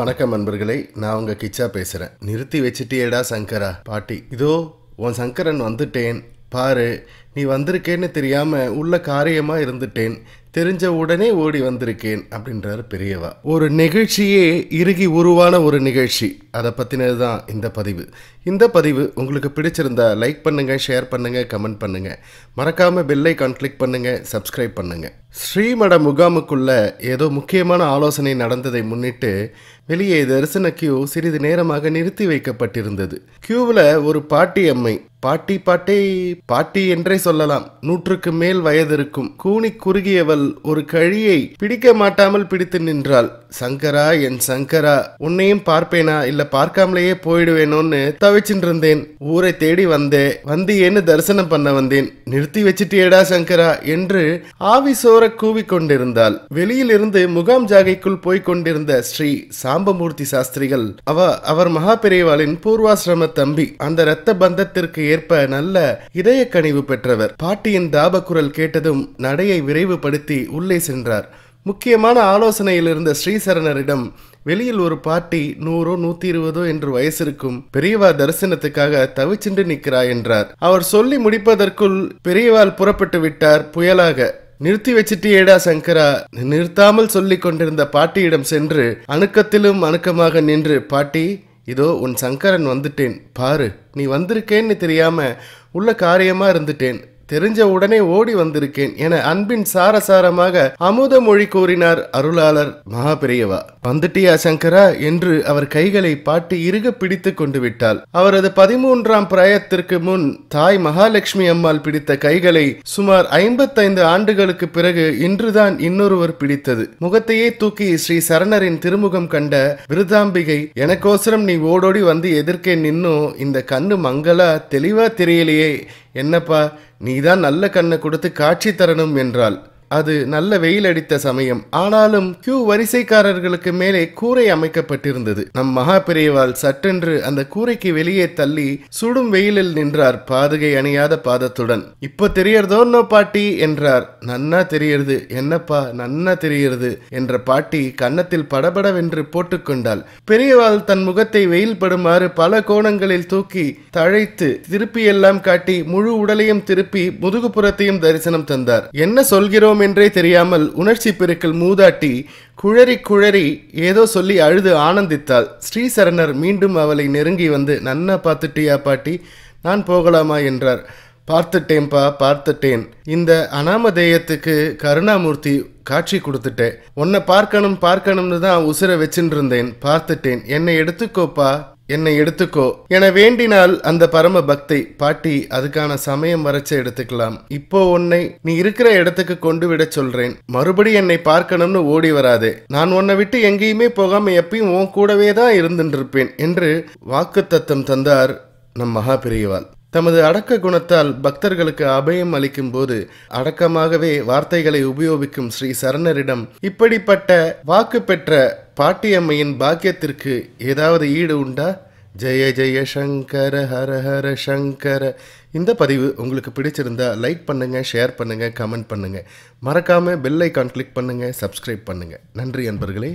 வணக்கம் நண்பர்களே நான் உங்க கிச்சா பேசுகிறேன் நிறுத்தி வச்சுட்டியேடா சங்கரா பாட்டி இதோ உன் சங்கரன் வந்துட்டேன் பாரு நீ வந்திருக்கேன்னு தெரியாமல் உள்ள காரியமாக இருந்துட்டேன் தெரிஞ்ச உடனே ஓடி வந்திருக்கேன் அப்படின்றாரு பெரியவா ஒரு நிகழ்ச்சியே இறுகி உருவான ஒரு நிகழ்ச்சி அதை பற்றினது தான் இந்த பதிவு இந்த பதிவு உங்களுக்கு பிடிச்சிருந்தா லைக் பண்ணுங்கள் ஷேர் பண்ணுங்கள் கமெண்ட் பண்ணுங்கள் மறக்காமல் பெல்லை கிளிக் பண்ணுங்கள் சப்ஸ்கிரைப் பண்ணுங்கள் ஸ்ரீமட முகாமுக்குள்ள ஏதோ முக்கியமான ஆலோசனை நடந்ததை முன்னிட்டு வெளியே தரிசன கியூ சிறிது நேரமாக நிறுத்தி வைக்கப்பட்டிருந்தது கியூவில் ஒரு பாட்டி அம்மை பாட்டி பாட்டே பாட்டி என்றே சொல்லலாம் நூற்றுக்கு மேல் வயதிருக்கும் கூனி குறுகியவள் ஒரு கழியை பிடிக்க மாட்டாமல் பிடித்து நின்றாள் சங்கரா என் சங்கரா உன்னையும் பார்ப்பேனா இல்ல பார்க்காமலேயே போயிடுவேணும்னு தவிச்சுட்டு இருந்தேன் ஊரை தேடி வந்தேன் வந்து ஏன்னு தரிசனம் பண்ண வந்தேன் நிறுத்தி வச்சிட்டியேடா சங்கரா என்று ஆவிசோர கூவிக்கொண்டிருந்தாள் வெளியிலிருந்து முகாம் ஜாகைக்குள் போய்க் கொண்டிருந்த ஸ்ரீ சாம்பமூர்த்தி சாஸ்திரிகள் அவ அவர் மகாபெரியவாளின் பூர்வாசிரம தம்பி அந்த இரத்த பந்தத்திற்கு ஏற்ப நல்ல இதய கனிவு பெற்றவர் பாட்டியின் தாபக்குரல் கேட்டதும் நடையை விரைவுபடுத்தி உள்ளே சென்றார் முக்கியமான ஆலோசனையில் இருந்த ஸ்ரீசரணரிடம் வெளியில் ஒரு பாட்டி நூறோ நூத்தி இருபதோ என்று வயசிருக்கும் பெரியவா தரிசனத்துக்காக தவிச்சென்று நிற்கிறாய் என்றார் அவர் சொல்லி முடிப்பதற்குள் பெரியவால் புறப்பட்டு விட்டார் புயலாக நிறுத்தி வச்சிட்டியேடா சங்கரா நிறுத்தாமல் சொல்லி கொண்டிருந்த பாட்டியிடம் சென்று அணுக்கத்திலும் அணுக்கமாக நின்று பாட்டி இதோ உன் சங்கரன் வந்துட்டேன் பாரு நீ வந்திருக்கேன்னு தெரியாம உள்ள காரியமா இருந்துட்டேன் தெரிஞ்ச உடனே ஓடி வந்திருக்கேன் என அன்பின் சாரசாரமாக அமுத மொழி கூறினார் அருளாளர் மகாபிரியவா வந்துட்டியா சங்கரா என்று அவர் கைகளை பாட்டி இறுக பிடித்து கொண்டு விட்டாள் அவரது பதிமூன்றாம் பிராயத்திற்கு முன் தாய் மகாலட்சுமி அம்மாள் பிடித்த கைகளை சுமார் ஐம்பத்தைந்து ஆண்டுகளுக்கு பிறகு இன்றுதான் இன்னொருவர் பிடித்தது முகத்தையே தூக்கி ஸ்ரீ சரணரின் திருமுகம் கண்ட விருதாம்பிகை எனக்கோசரம் நீ ஓடோடி வந்து எதிர்க்கே நின்னோ இந்த கண்ணு மங்களா தெளிவா தெரியலையே என்னப்பா நீதான் நல்ல கண்ணை கொடுத்து காட்சி தரணும் என்றாள் அது நல்ல வெயில் அடித்த சமயம் ஆனாலும் கியூ வரிசைக்காரர்களுக்கு மேலே கூரை அமைக்கப்பட்டிருந்தது நம் மகா பெரியவாள் சட்டென்று அந்த கூரைக்கு வெளியே தள்ளி சுடும் வெயிலில் நின்றார் பாதுகை அணியாத பாதத்துடன் இப்போ தெரியறதோ நோ பாட்டி என்றார் நன்னா தெரியறது என்னப்பா நன்னா தெரியறது என்ற பாட்டி கன்னத்தில் படபடவென்று போட்டுக்கொண்டாள் பெரியவாள் தன் முகத்தை வெயில் படுமாறு பல கோணங்களில் தூக்கி தழைத்து திருப்பி எல்லாம் காட்டி முழு உடலையும் திருப்பி முதுகுப்புறத்தையும் தரிசனம் தந்தார் என்ன சொல்கிறோம் என்றே தெரியாமல் உணர்ச்சி பெருக்கில் மூதாட்டி குழறி குழறி ஏதோ சொல்லி அழுது ஆனந்தித்தாள் ஸ்ரீசரணர் மீண்டும் அவளை நெருங்கி வந்து நன்னா பார்த்துட்டியா பாட்டி நான் போகலாமா என்றார் பார்த்துட்டேன்பா பார்த்துட்டேன் இந்த அனாமதேயத்துக்கு கருணாமூர்த்தி காட்சி கொடுத்துட்டேன் உன்னை பார்க்கணும் பார்க்கணும்னு தான் உசுர வச்சுட்டு இருந்தேன் பார்த்துட்டேன் என்னை எடுத்துக்கோப்பா என்னை எடுத்துக்கோ என வேண்டினால் அந்த பரம பக்தை பாட்டி அதுக்கான சமயம் வரைச்ச எடுத்துக்கலாம் இப்போ உன்னை நீ இருக்கிற இடத்துக்கு கொண்டு விட சொல்றேன் மறுபடி என்னை பார்க்கணும்னு ஓடி வராதே நான் உன்னை விட்டு எங்கேயுமே போகாம எப்பயும் உன் கூடவே தான் இருந்துருப்பேன் என்று வாக்கு தத்தம் தந்தார் நம் மகா பெரியவாள் தமது அடக்க குணத்தால் பக்தர்களுக்கு அபயம் அளிக்கும் போது அடக்கமாகவே வார்த்தைகளை உபயோகிக்கும் ஸ்ரீ சரணரிடம் இப்படிப்பட்ட வாக்கு பெற்ற பாட்டியம்மையின் பாக்கியத்திற்கு ஏதாவது ஈடு உண்டா ஜெய ஜெய சங்கர ஹர ஹர சங்கர இந்த பதிவு உங்களுக்கு பிடிச்சிருந்தா லைக் பண்ணுங்கள் ஷேர் பண்ணுங்கள் கமெண்ட் பண்ணுங்கள் மறக்காமல் பெல் ஐக்கான் கிளிக் பண்ணுங்கள் சப்ஸ்கிரைப் பண்ணுங்கள் நன்றி அன்பர்களே